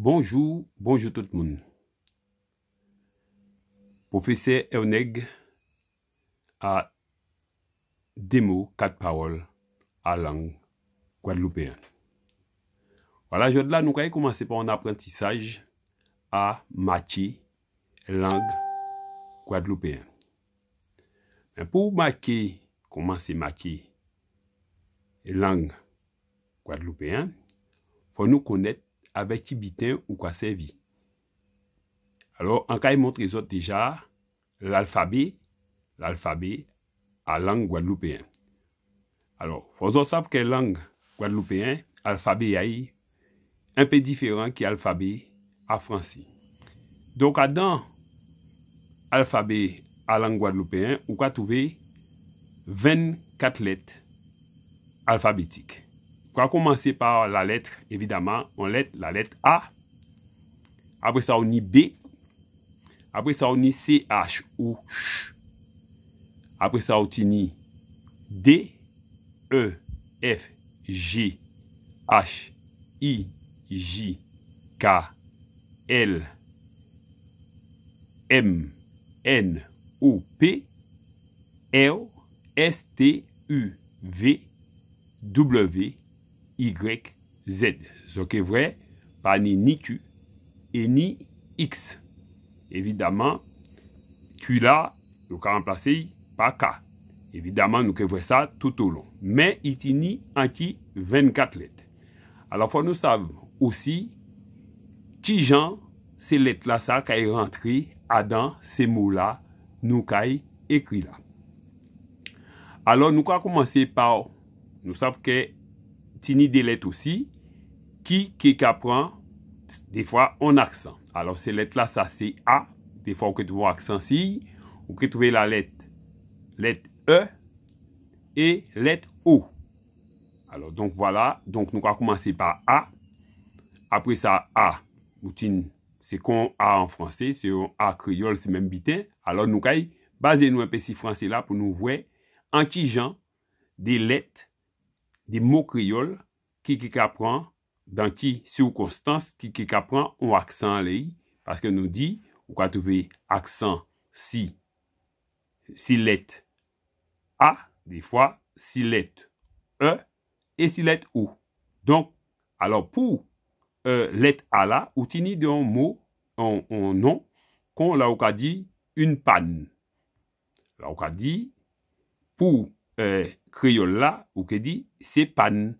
Bonjour, bonjour tout le monde. Professeur Eoneg a des mots, quatre paroles à langue guadeloupéenne. Voilà, je là, nous allons commencer par un apprentissage à la langue guadeloupéenne. pour marquer, commencer à marquer langue guadeloupéenne, il faut nous connaître avec qui bitin ou quoi servi. Alors, en cas, il montre déjà l'alphabet, l'alphabet à langue guadeloupéenne. Alors, faut savoir que langue guadeloupéenne, alphabet est un peu différent que alphabet à français. Donc, dans l'alphabet à langue guadeloupéenne, on va trouver 24 lettres alphabétiques. On va commencer par la lettre, évidemment. On lettre, la lettre A. Après ça, on y B. Après ça, on y CH ou CH. Après ça, on y D, E, F, G, H, I, J, K, L, M, N, O, P, L, S, T, U, V, W, z. Ce qui est vrai, pas ni ni tu et ni X. Évidemment, tu là, nous avons remplacé par K. Évidemment, nous avons ça tout au long. Mais il y a 24 lettres. Alors, faut nous savons aussi, qui jean ces lettres-là, ça, qui est rentré dans ces mots-là, nous avons écrit là. Alors, nous avons commencer par, nous savons que Tini lettres aussi, qui, qui apprend des fois, en accent. Alors, ces lettres-là, ça, c'est A. Des fois, on peut trouver accent si, on peut trouver la lettre, lettre E et lettre O. Alors, donc, voilà. Donc, nous allons commencer par A. Après ça, A, c'est qu'on A en français, c'est un A créole, c'est même bitin. Alors, nous allons baser nous un petit français là pour nous voir en qui genre des lettres des mots créoles qui qui dans qui circonstances. qui qui apprend un accent parce que nous dit on va trouver accent si Si lettre a des fois Si lettre e et si lettre ou donc alors pour euh, lettre a là ou tini de un mot un, nom qu'on l'a dit une panne là on dit pour euh, là, ou que dit, c'est pan.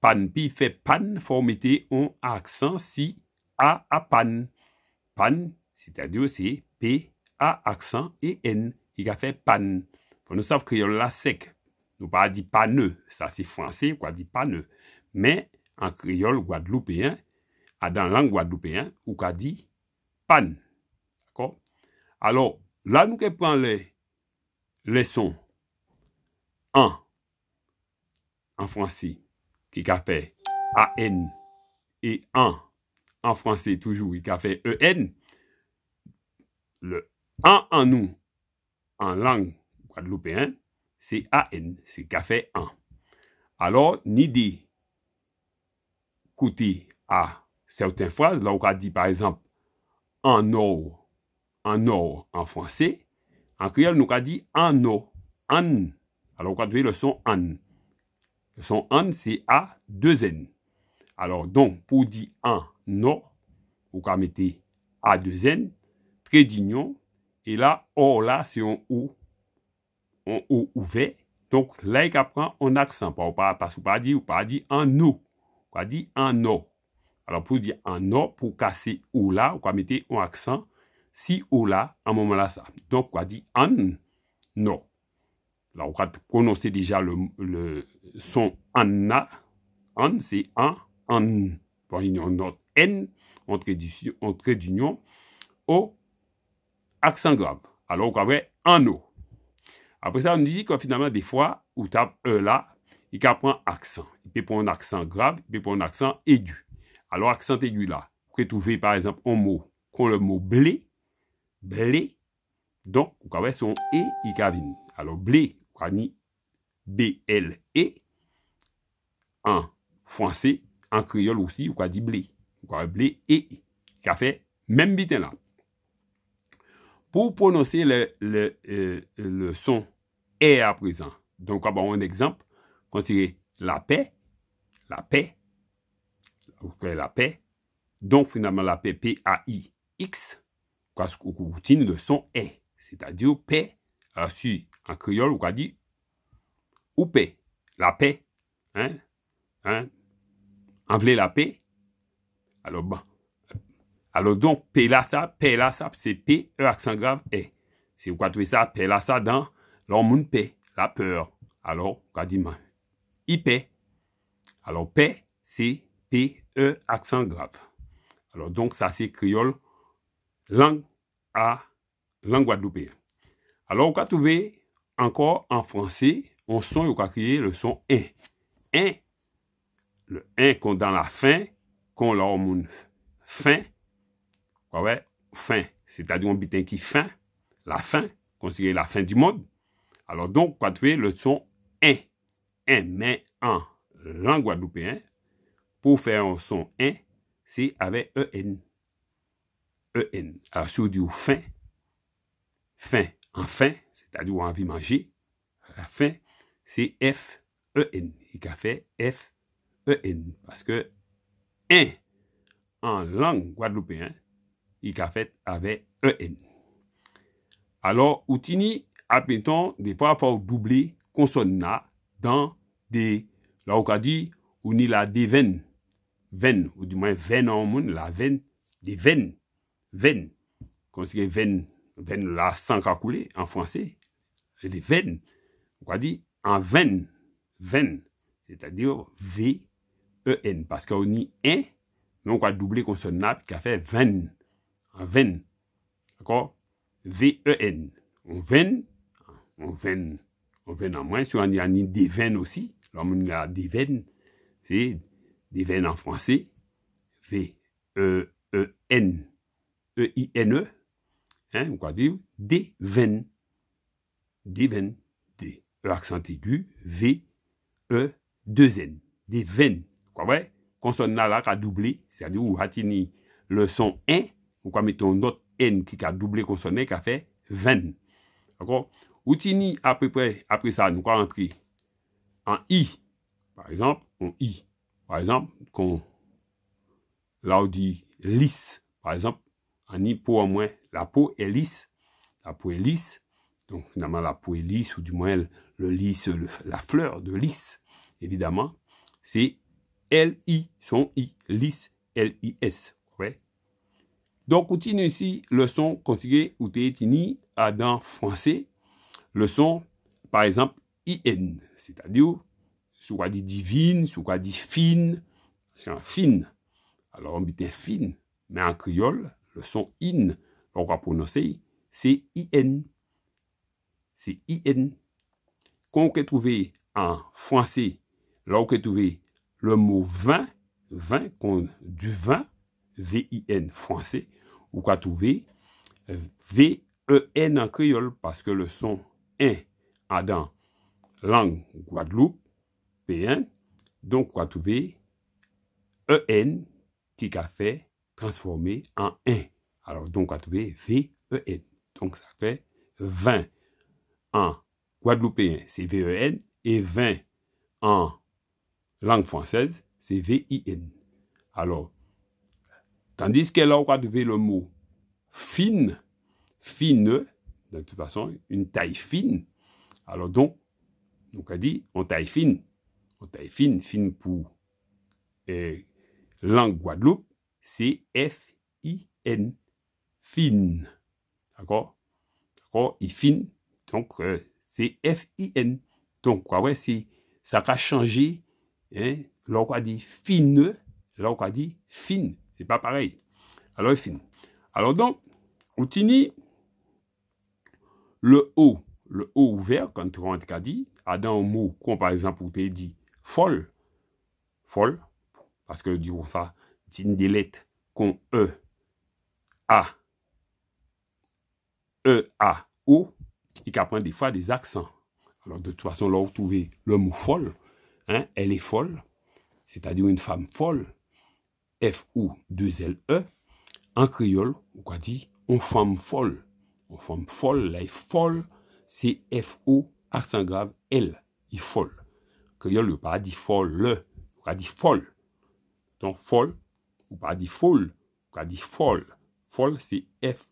Pan, puis fait pan, faut mettre un accent si A à pan. Pan, c'est-à-dire c'est P, A accent et N. Il a fait pan. Faut nous savons créole là sec. Nous pas dit paneux, ça c'est français, quoi dit paneux. Mais en créole guadeloupéen, dans la langue guadeloupéen, ou qu'a dit pan. D'accord? Alors, là, nous prenons les sons en français, qui a fait AN, et an, en français toujours, qui café, fait EN, le an en nous, en langue guadeloupéenne, c'est AN, c'est qu'a fait an. Alors, ni des à certaines phrases, là, on a dit par exemple, en or, en or en français, en créole, nous a dit en eau, en alors, on va le son an. Le son an, c'est A, deux N. Alors, donc, pour dire an, non, vous va mettre A, deux N, très d'ignon. Et là, or, là, c'est un O, un O ouvert. Donc, là, il apprend en accent. Pas, pas, parce qu'on pas dire, on pas dire en nous. On dit dire en no. Alors, pour dire en no, pour casser O là, vous va mettre un accent. Si O là, à un moment là, ça. Donc, on va dire en Là, on prononcer déjà le, son anna. An, c'est an, an. Pour une note N, en d'union, au accent grave. Alors, on avait un « O. Après ça, on dit que finalement, des fois, on tape E là, il prend accent. Il peut prendre un accent grave, il peut prendre un accent aigu. Alors, accent aigu là, vous pouvez trouver par exemple un mot, comme le mot blé, blé. Donc, on avez son E, il Alors, blé, ni b l e, en français, en créole aussi, ou quoi dit blé. Ou quoi blé et, qui fait même bitin là. Pour prononcer le, euh, son est à présent. Donc, on ah bah, un exemple. Considérez la paix, la paix, la paix. Donc, finalement, la paix, P-A-I-X, routine le son E c'est-à-dire paix, su. En créole, on a dit paix la paix. Hein? Hein? la paix. Alors, bon. Alors, donc, là ça c'est P, E accent grave, et eh. Si vous trouvé ça, ça dans l'homme paix, la peur. Alors, on dit paix. Alors, paix, c'est P, E accent grave. Alors, donc, ça, c'est créole, langue à langue guadeloupéenne. Alors, on va trouver encore en français, on son yo créer le son 1. 1. Le 1 qu'on dans la fin, qu'on la moun fin. fin. C'est-à-dire un bitin qui fin. La fin, considérer la fin du monde. Alors donc, quatre le son 1. 1. Mais en langue guadeloupéen, pour faire un son 1, c'est avec EN. EN. Alors si vous dites fin, fin. Enfin, c'est-à-dire envie manger, la fin, c'est F-E-N. Il a fait F-E-N. Parce que un en langue guadeloupéenne, il a fait avec E-N. Alors, outini, admettons, des fois, faut doubler consonne dans des. Là, on dit, on a la des veines. ou du moins veines en monde, la veine, des veines. Veines. Considérez veine la sang couler en français, les veines, on va dire en veine, veine, c'est-à-dire V-E-N, parce qu'on y un, donc on va doubler consonne qui a fait veine, en veine, d'accord V-E-N, e on veine, on veine, on veine en moins, si on y a des veines aussi, l'homme a des veines, c'est des veines en français, V-E-E-N, E-I-N-E, e i n e hein, on va dire des veines. Des veines. Des E aigu, V, E, 2 N. Des veines. Quoi, ouais? Consonne là, qui a doublé, c'est-à-dire, ou hatini le son N, ou quoi, mettons notre N qui a doublé consonne, qui a fait ven D'accord? Ou tini, peu après, après ça, nous quoi entrer en I. Par exemple, en I. Par exemple, qu'on, là, on dit lisse. Par exemple, en I pour au moins la peau est lisse. La peau est lisse. Donc finalement, la peau est lisse, ou du moins le, lisse, la fleur de lisse, évidemment, c'est L-I, son I, lisse, L-I-S. Ouais. Donc, on continue ici, son continue, ou à dans français, le son, par exemple, i n c'est-à-dire, soit dit divine, soit dit fine, c'est un fine. Alors, on dit fine, mais en créole, le son in, on va prononcer, C-I-N. c'est I-N. Quand on peut trouver en français, là on peut trouver le mot vin, vin, du vin, V-I-N français, ou qu'on trouver euh, V-E-N en créole, parce que le son 1 a dans langue Guadeloupe, P-I-N. donc on trouvé trouver E-N qui a fait transformer en 1. Alors, donc, à trouver V-E-N. Donc, ça fait 20 en guadeloupéen, c'est V-E-N, et 20 en langue française, c'est V-I-N. Alors, tandis que là, on le mot fine, fine, de toute façon, une taille fine. Alors, donc, donc a dit, on taille fine. On taille fine, fine pour euh, langue Guadeloupe, c'est F-I-N fin. D'accord D'accord fine Donc, c'est F-I-N. Donc, quoi, euh, c'est, ça hein, a changé. Hein, là, on dit fine. Là, on dit fine. C'est pas pareil. Alors, fine. Alors, donc, on outini, le O, le O ouvert, quand on a dit, a dans un mot, par exemple, on peut dit folle. Folle. Parce que, du coup, ça, c'est une lettres qu'on E, A, E, A, O, et qui apprend des fois des accents. Alors, de toute façon, là, vous trouvez le mot folle. Hein, elle est folle, c'est-à-dire une femme folle. F, O, 2, L, E. En créole, on quoi dit on femme folle. On femme folle, là, est folle, c'est F, O, accent grave, L, il folle. Créole, on pas dit folle, on pas dit folle. Donc, folle, on pas dit folle, on pas dit folle. Folle, c'est F,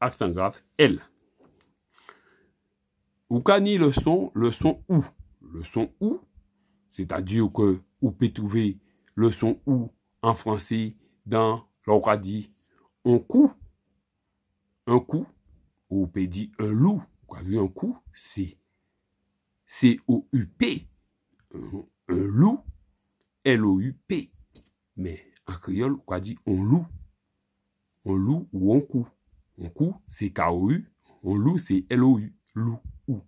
accent grave, L. ni le son, le son OU. Le son OU, c'est-à-dire que ou peut trouver le son OU en français dans l'on dit un coup. Un coup, ou peut dire un loup. qu'a dit un coup, c'est C-O-U-P. Un, loup, L-O-U-P. Mais en créole, quoi dit on loup. Un loup ou un coup. On cou, c'est K-O-U. On loup, c'est L-O-U. Loup ou.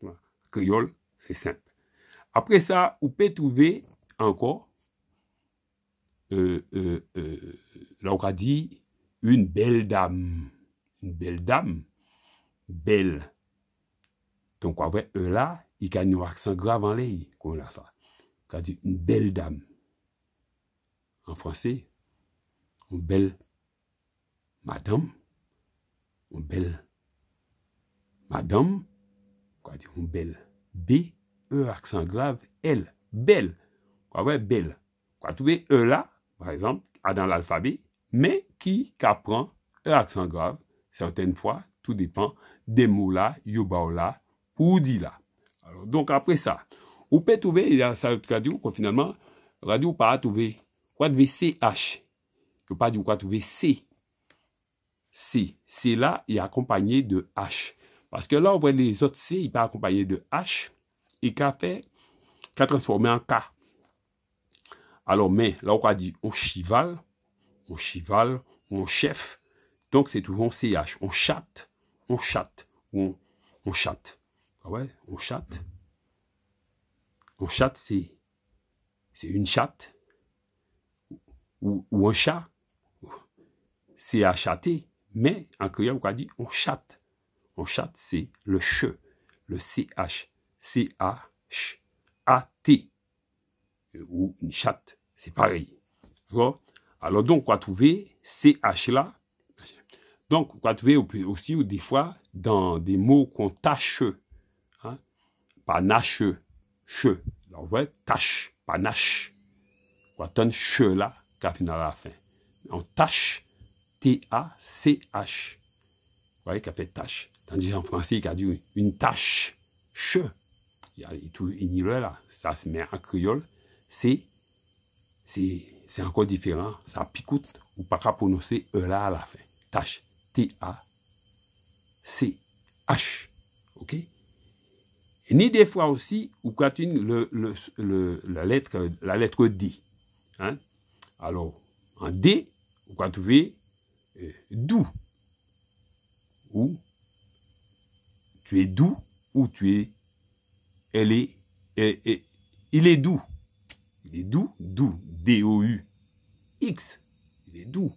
Criole, Créole, c'est simple. Après ça, on peut trouver encore, euh, euh, euh, là on a dit, une belle dame. Une belle dame. Belle. Donc, avec eux là, il y a un accent grave en l'air, comme l'a fait. une belle dame. En français, une belle madame. On belle madame, quoi dire, une belle B, E accent grave, L, belle, quoi ouais, belle. Quoi trouver E là, par exemple, a dans l'alphabet, mais qui qu'apprend E accent grave, certaines fois, tout dépend des mots là, yoba là, ou dit là. Alors, donc après ça, ou peut trouver, il y a ça radio, finalement, radio pas trouver, quoi trouver CH, que pas du quoi trouver C, C. C là est accompagné de H. Parce que là, on voit les autres C, il n'est pas accompagné de H. Et K fait, qu'a transformé en K. Alors, mais là, on a dit on chival, on chival, on chef. Donc, c'est toujours CH. On chatte, on chatte, on, on chatte. Ah ouais, on chatte. On chatte, c'est, c'est une chatte ou, un chat. C'est à mais en créole, on dit on chatte. On chatte, c'est le ch », le ch, ». a-t. Ou une chatte, c'est pareil. Alors donc, on va trouver ch là. Donc, on va trouver aussi ou des fois dans des mots qu'on tâche. Hein? Pas nache, che. Là, on voit tâche, pas nache. On va che là, qu'à la fin. On tâche. T-A-C-H. Vous voyez qu'il a fait tâche. Tandis qu'en français, il a dit une tâche. Che. Il y a tout une île là. Ça se met en créole. C'est, c'est, encore différent. Ça picoute ou pas prononcer E là à la fin. Tâche. T-A-C-H. OK? Ni des fois aussi, ou quand le, le, le, la, lettre, la lettre D. Hein? Alors, en D, vous tu trouver doux. Ou tu es doux ou tu es... Elle est... il est doux. Il est doux, doux, D-O-U, X. Il est doux.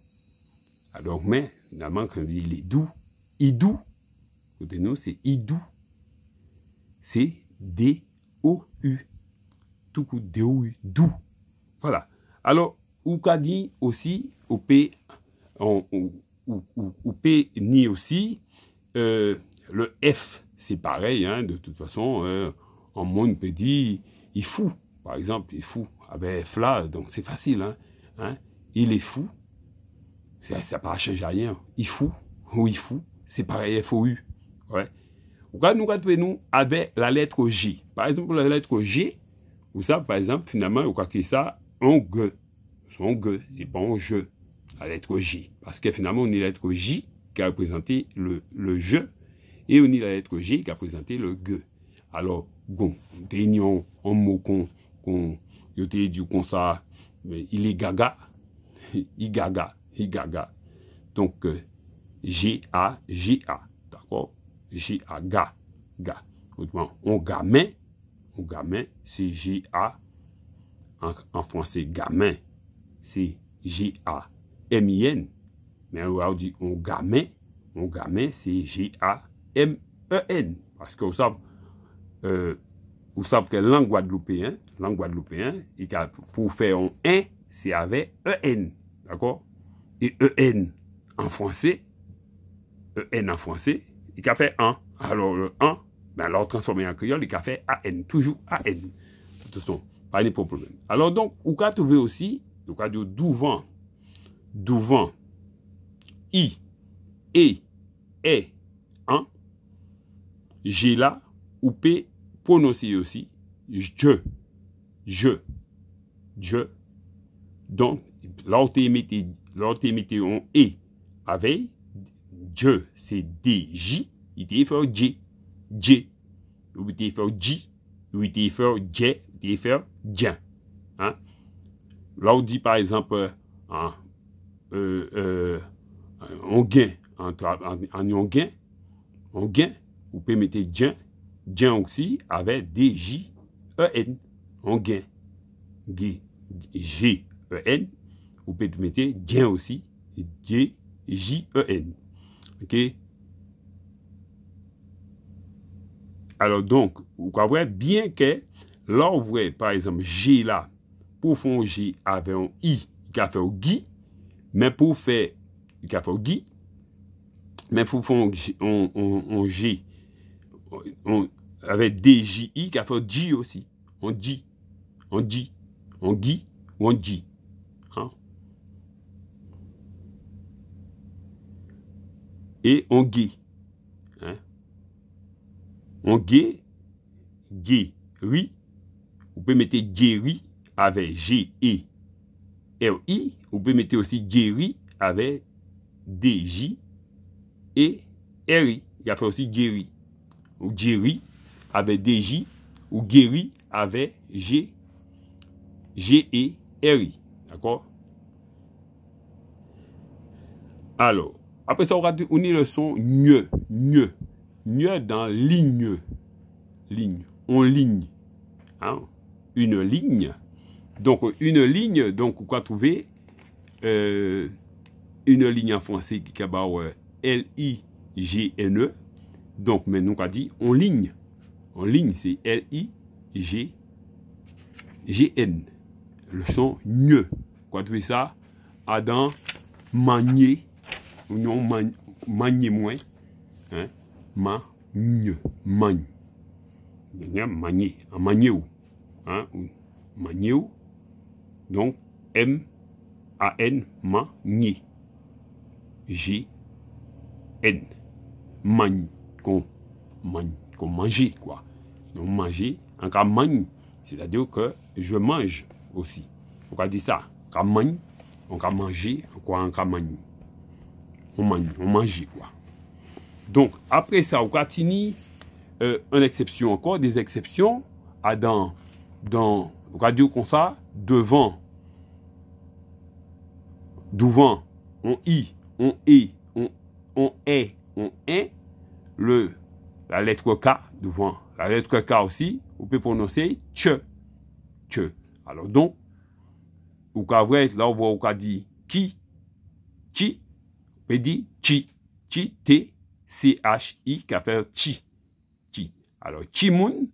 Alors, mais, normalement, quand on dit il est doux, idou, côté nous, c'est idou. C'est D-O-U. Tout coup, D-O-U, doux. Voilà. Alors, Ouka dit aussi, au P, ou, ou, ou, P ni aussi. Euh, le F, c'est pareil, hein, de toute façon, euh, en monde dire, il fou, par exemple, il fou. Avec F là, donc c'est facile. Hein, hein. il est fou, ça ne change rien. Il fou, ou il fou, c'est pareil, F U, Ouais. Quand nous retrouvons avec la lettre G, Par exemple, la lettre G, ou ça, par exemple, finalement, on croit que ça, on gueux. C'est bon c'est pas jeu la lettre J. Parce que finalement, on est la lettre J qui a représenté le, le je et on est la lettre G qui a représenté le G. Alors, gon, tenion, un mot qu'on, qu'on, yo dit il est gaga, il gaga, il gaga. Donc, euh, G-A, G-A, d'accord G-A, ga, ga. on gamin, on gamin, c'est G-A. En, français, gamin, c'est G-A. M-I-N. Mais on dit on gamin. On gamin, c'est G-A-M-E-N. Parce que vous savez, euh, vous savez que langue guadeloupéen, langue guadeloupéen, pour faire un N, c'est avec E-N. D'accord Et E-N en français, E-N en français, il a fait un Alors le un, ben, alors transformé en créole, il a fait A-N. Toujours A-N. De toute façon, pas de problème. Alors donc, vous pouvez trouver aussi, vous pouvez dire d'où d'ouvent, i, e, e, an, j'ai là, ou peut prononcer aussi, je, je, je. Donc, là où tu mettez un e avec je, c'est dj, il te fait j, j, ou il te fait j, ou il te fait j, il te fait j. Hein? Là on dit par exemple, hein, euh, euh, on gain, en, en, en gain, on gain, vous pouvez mettre Djen, Djen aussi, avec D-J-E-N, on gain, G-E-N, vous pouvez mettre Djen aussi, D-J-E-N, ok Alors donc, vous comprenez bien que là, vous voyez par exemple G là, pour fond G avec un I, qui a fait un G, mais pour faire un G, mais pour faire un G, avec DJI, il faut G aussi. On dit, on dit, on gui » ou on dit. Hein? Et on gui », Hein? On gui »,« gay, Vous pouvez mettre gay, avec G, E. RI, vous pouvez mettre aussi guéri avec DJ et RI. Il a fait aussi guéri. Ou guéri avec DJ ou guéri avec G, G et RI. D'accord Alors, après ça, on a le son mieux, mieux, mieux dans ligne. Ligne, on ligne. Hein? Une ligne donc, une ligne, donc, quoi trouver euh, une ligne en français qui est euh, L-I-G-N-E. Donc, maintenant, on dit en ligne. En ligne, c'est l i g n Le son On Quoi trouver ça Adam manier ou non man, manier moins hein ma manier manier manier ou hein manier ou donc, M-A-N, m G-N. Man. Qu'on mange, qu'on mange, quoi. Donc, manger, en cas c'est-à-dire que je mange aussi. On dire ça. Quand on va manger, quoi, on On mange, on mange, quoi. Donc, après ça, on va euh, une exception encore, des exceptions, à dans, dans, on va dire comme ça, devant douvant on i, on e on, on e, on e Le, la lettre K, devant la lettre K aussi, on peut prononcer tch tch Alors donc, ou ka vrai, là on voit, on ka dit qui, chi, on peut dire chi. Chi, T, C, H, I, qui fait chi. Chi. Alors, chimoun,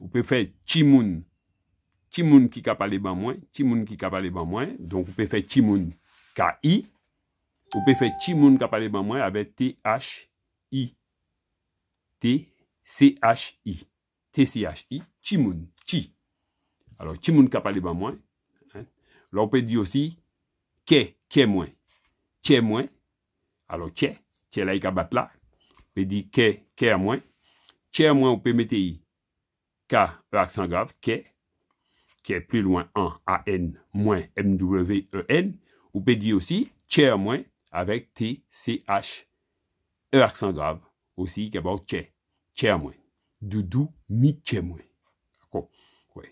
on peut faire chimoun. Chimoun qui a parlé ben moins, chimoun qui a parlé ben moins, donc on peut faire chimoun. Ka i, ou pe fe chi moun kap ale ban mwen, ave T-H-I, T-C-H-I, T-C-H-I, chi moun, chi. Alors, chi moun kap ale ban mwen. Lò, ou pe di osi, ke, ke mwen, ke mwen. Alors, ke, ke la i ka bat la, pe di ke, ke mwen. Ke mwen ou pe mete i, ka, ak san grav, ke. Ke, ke, ke, ke, ke, ke, ke, ke, ke, ke, ke, ke, ke, ke. Ou peut dire aussi à avec T-C-H, E accent grave aussi, qui est chair, à moins. Doudou, mi à moins. D'accord? Ouais.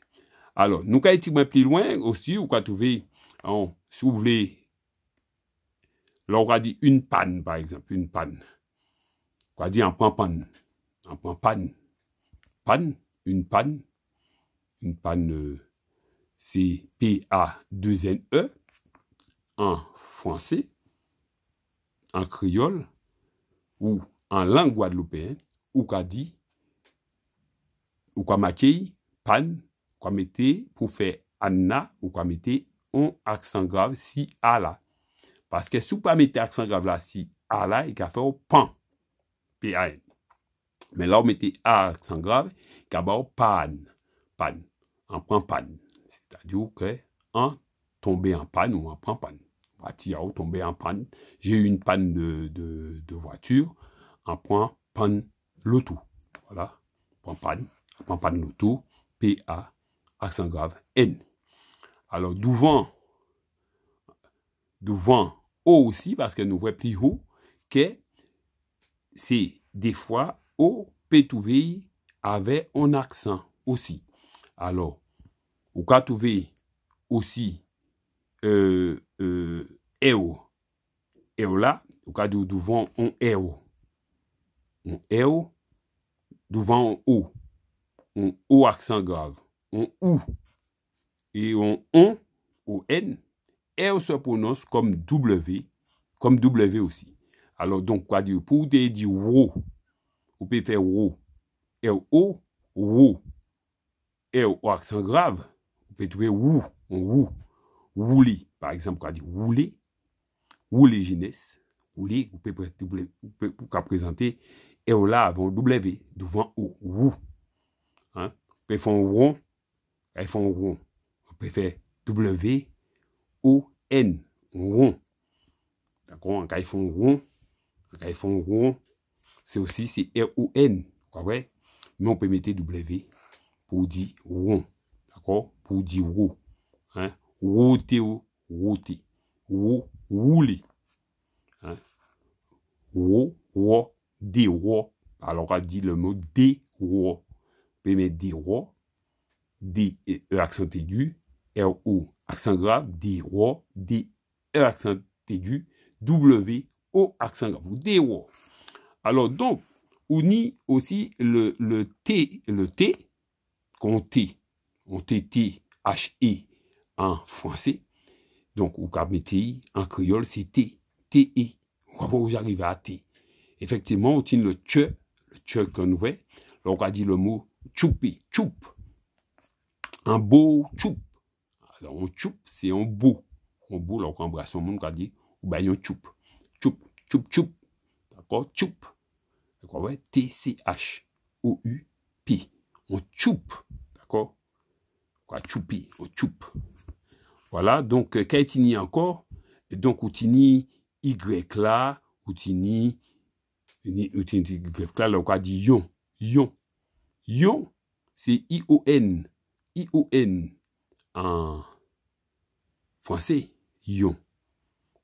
Alors, nous allons tirer plus loin aussi, ou quand trouver, hein, si vous voulez, là, on va dire une panne, par exemple, une panne. On va dire un point panne, un point panne. Panne, une panne, une panne, c euh, c'est P-A-2-N-E, en français, en créole ou en langue guadeloupéenne, ou qu'a dit, ou qu'a marqué pan, qu'a mette pour faire anna, ou qu'a mette un accent grave si a la, Parce que si vous pas mettez accent grave là si a la, il qu'a fait pan, Mais là, on mettez a accent grave, qu'a pan, pan, on prend pan. C'est-à-dire que en tomber en panne ou en prend panne. tomber en panne. J'ai eu une panne de, de, voiture. Un point panne l'auto. Voilà. Point panne. Prend panne l'auto. A Accent grave N. Alors, devant, devant O aussi, parce que nous voit plus haut, que c'est des fois O v avait un accent aussi. Alors, au cas v aussi eu. Eu là, au cas do, devant on on eu. On eu, on vão ou O Um accent grave. on OU Et on on ou n. Eu se prononce comme W, comme W aussi. Alors donc, quoi dire, pour dire wo, vous pouvez faire wo. L, O, wo. o accent grave, vous pouvez trouver ou, ou. Wouli, par exemple, quand on dit Wouli, Wouli jeunesse, Woulé, vous pouvez, présenter et là avant W, devant O, Wou. Hein? peut faire rond, elles font rond. On peut faire W, O, N, rond. D'accord? Quand ils font rond, quand ils font rond, c'est aussi c'est R-O-N, vrai? Mais on peut mettre W pour dire rond. D'accord? Pour dire rond. Hein? Wuteu, wuti. Wu, wuli. Hein? Wo, wo, di, Alors, on a dit le mot di, wo. Mais di, e, accent aigu. R, ou, accent grave. Di, wo. Di, e, accent aigu. W, o, accent grave. Di, wo. Alors, donc, on dit aussi le, le T, le T, qu'on T, on T, T, H, I, en français, donc ou cap en créole c'est T, TI. Vous j'arrive à T. Effectivement, on tient le chou, le chou qu'on ouvre. on a dit le mot choupi, choup. Un beau choup. Alors, on choupe, c'est un beau. Un beau, là, on embrasse un monde, on dit, ou bien un choup. Choup, choup, D'accord? Choup. D'accord? T-C-H-O-U-P. On choup. D'accord? On choupi, on choup. Voilà, donc kaitini euh, encore, donc outini Y là, outini Y là, là, on dit yon, yon. Yon, c'est I-O-N, I-O-N en français, yon.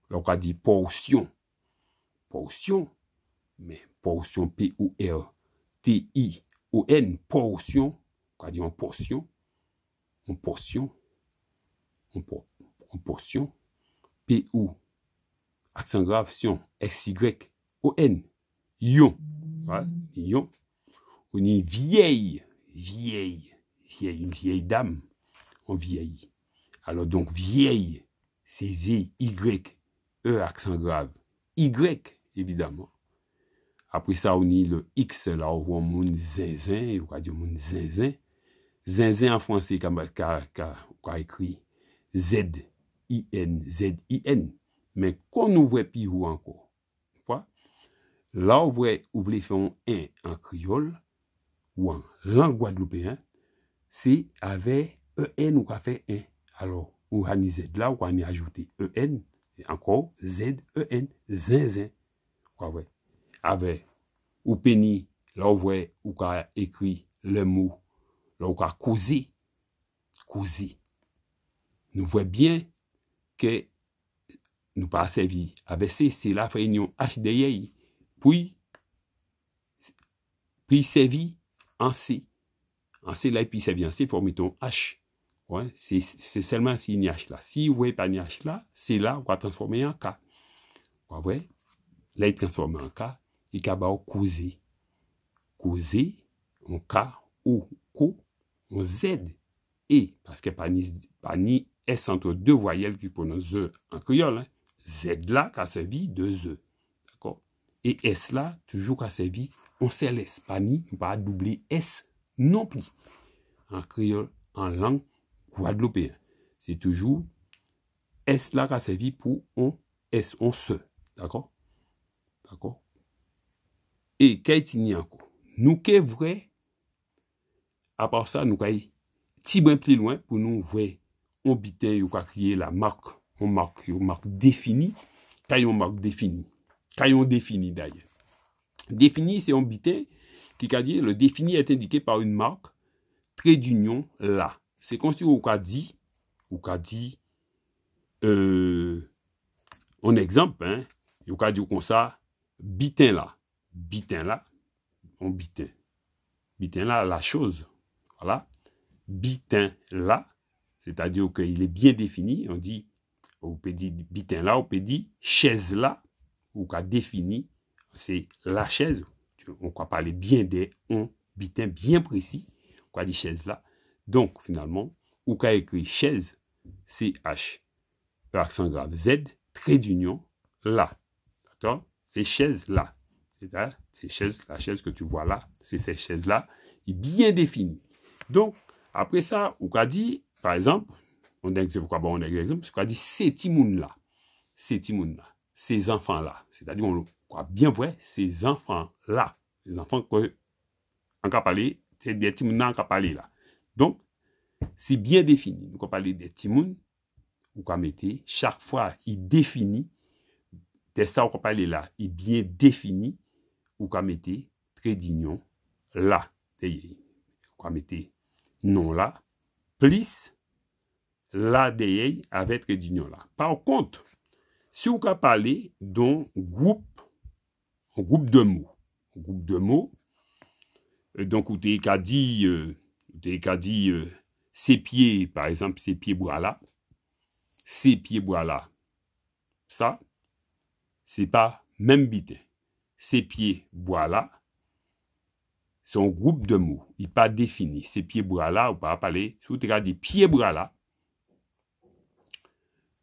Là, on dit portion, portion, mais portion P-O-R-T-I-O-N, portion, on dit en portion, en portion en, portion, P ou accent grave sion, S Y O N, ion, voilà, ion. On est vieille, vieille, vieille, une vieille dame, on vieille. Alors donc vieille, c'est V Y E accent grave, Y évidemment. Après ça, on y le X, là, on voit mon zinzin, on va dire mon zinzin. Zinzin en français, a écrit Z-I-N, Z-I-N. Mais qu'on nous voulons ou encore, Quoi? là, vous voulez faire un en, en criole ou en langue guadeloupéen, c'est avec E-N ou fait un. Alors, vous mis Z là, vous en ajouter E-N, encore Z-E-N, Zin-Zin. Avec ou penny, là, vous voulez écrit le mot, là, vous causer, causer nous voyons bien que nous pas servi C, c'est la réunion HDI, puis, puis servi en C. En C, là, puis servi en C, pour un H. Ouais, c'est seulement s'il y a H là. Si vous voyez pas ni H là, c'est là, qu'on va transformer en K. Vous voyez? Là, il transforme en K, il va causer. Causer en K ou co en Z. Et, parce que pas ni, pas ni S entre deux voyelles qui prononcent E en créole. Hein. Z là, qui a servi de E. D'accord Et S là, toujours qui a servi, on sait l'Espagne on pas doubler S non plus. En créole, en langue guadeloupéenne. C'est toujours S là qui a servi pour on, S, on se. D'accord D'accord Et qu'est-ce encore Nous qu'est vrai, à part ça, nous qu'est-ce petit peu plus loin pour nous vrai on bitait, il a créé la marque, on marque, une marque définie, quand une marque définie, quand défini d'ailleurs. Défini, c'est on bitin. qui a dit, le défini est indiqué par une marque, trait d'union là. C'est comme si on dit, on dit, en euh, exemple, hein, on qu'a dit comme ça, bitin là, bitin là, on bitin. Bitin là, la chose, voilà. Bitin là, c'est-à-dire qu'il est bien défini. On dit, on peut dire bitin là, on peut dire chaise là, ou qu'a défini, c'est la chaise. On peut parler bien des on bitin bien précis, on peut dit chaise là. Donc, finalement, ou qu'a écrit chaise, CH, accent grave Z, trait d'union, là. D'accord C'est chaise là. C'est-à-dire, la chaise que tu vois là, c'est cette chaise là, est bien défini. Donc, après ça, ou qu'a dit Par exemple, on dèk zè pou kwa ba, on dèk zè exemple, se kwa di se timoun la, se timoun la, se zanfan la. Se ta di moun louk, kwa bien vwe, se zanfan la. Se zanfan kwa, anka pale, se de timoun nan anka pale la. Donk, se byen defini, moun kwa pale de timoun, moun kwa mette, chak fwa, i defini, te sa moun kwa pale la, i byen defini, moun kwa mette, tre dinyon, la, te yeye. Moun kwa mette, non la, plus la dey avec dignola par contre si on qu'a parler d'un groupe un groupe de mots un groupe de mots euh, donc vous avez dit dire euh, euh, ses pieds par exemple ses pieds voilà, là ses pieds voilà, là ça c'est pas même bite ses pieds voilà son groupe de mots. Il pas défini. C'est pied bras là, ou pas parler. Si vous avez dit pied bras là,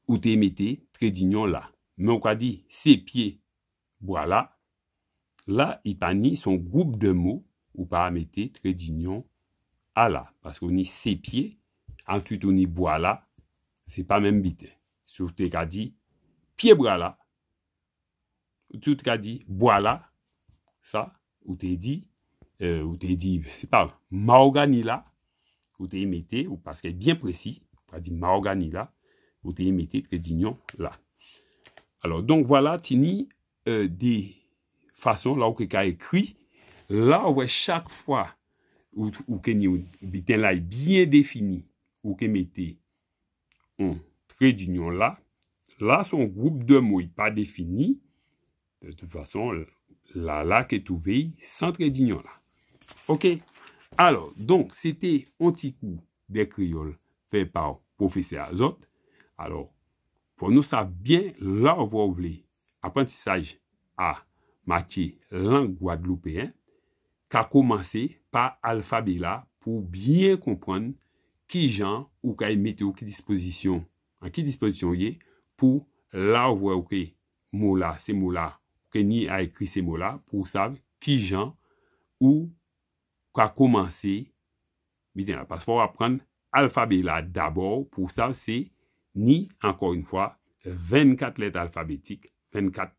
ou tu mettez très dignon là. Mais on a dit ces pieds bras là. Là, il pas ni son groupe de mots, ou pas mettre très dignon à là. Parce qu'on dit ses pieds. ensuite on dit bois là, c'est pas même bite. Si vous avez dit pied bras là, tout cas dit bois là, ça, ou te dit euh, ou te di, c'est pas maogani la, ou te emete, ou est bien précis, pas dit dit maogani la, ou te emete d'ignon là. Alors, donc, voilà, tini, euh, de là là ou ke écrit là la ou chaque fois fwa, ou, ou ke ni ou bien défini ou ke mettez on d'union là là son groupe de mots pas défini, de toute façon, là, là, qui est trouvé sans trait d'ignon là. Ok, alors, donc, c'était un petit coup de criolle fait par professeur Azot. Alors, pour nous savoir bien l'envoi ou l'apprentissage à Mathieu Languade-Loupéen, qu'a commencé par Alphabela pour bien comprendre qui gens ou qui mettait au qui disposition, en qui disposition y est, pour l'envoi ou l'apprentissage à Mathieu Languade-Loupéen. Qu'a la parce la faut apprendre l'alphabet là d'abord. Pour ça c'est ni, encore une fois, 24 lettres alphabétiques, 24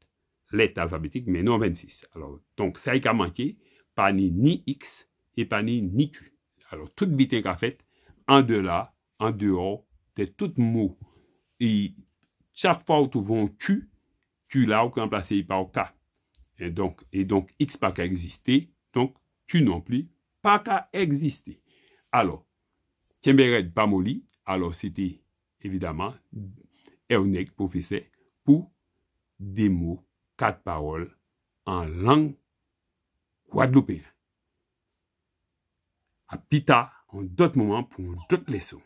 lettres alphabétiques, mais non 26. Alors, donc ça a a manqué, pas ni ni x, et pas ni ni q. Alors, tout bitin qu'a fait en de en dehors de tout tout chaque fois où tu ou touvon q, tu là ou kan par par Et donc, et donc, x pas qu'à exister, donc, tu non plus pas qu'à exister. Alors, Bamoli, alors c'était évidemment Ernest professeur, pour des mots, quatre paroles en langue guadeloupéenne. À Pita, en d'autres moments, pour d'autres leçons.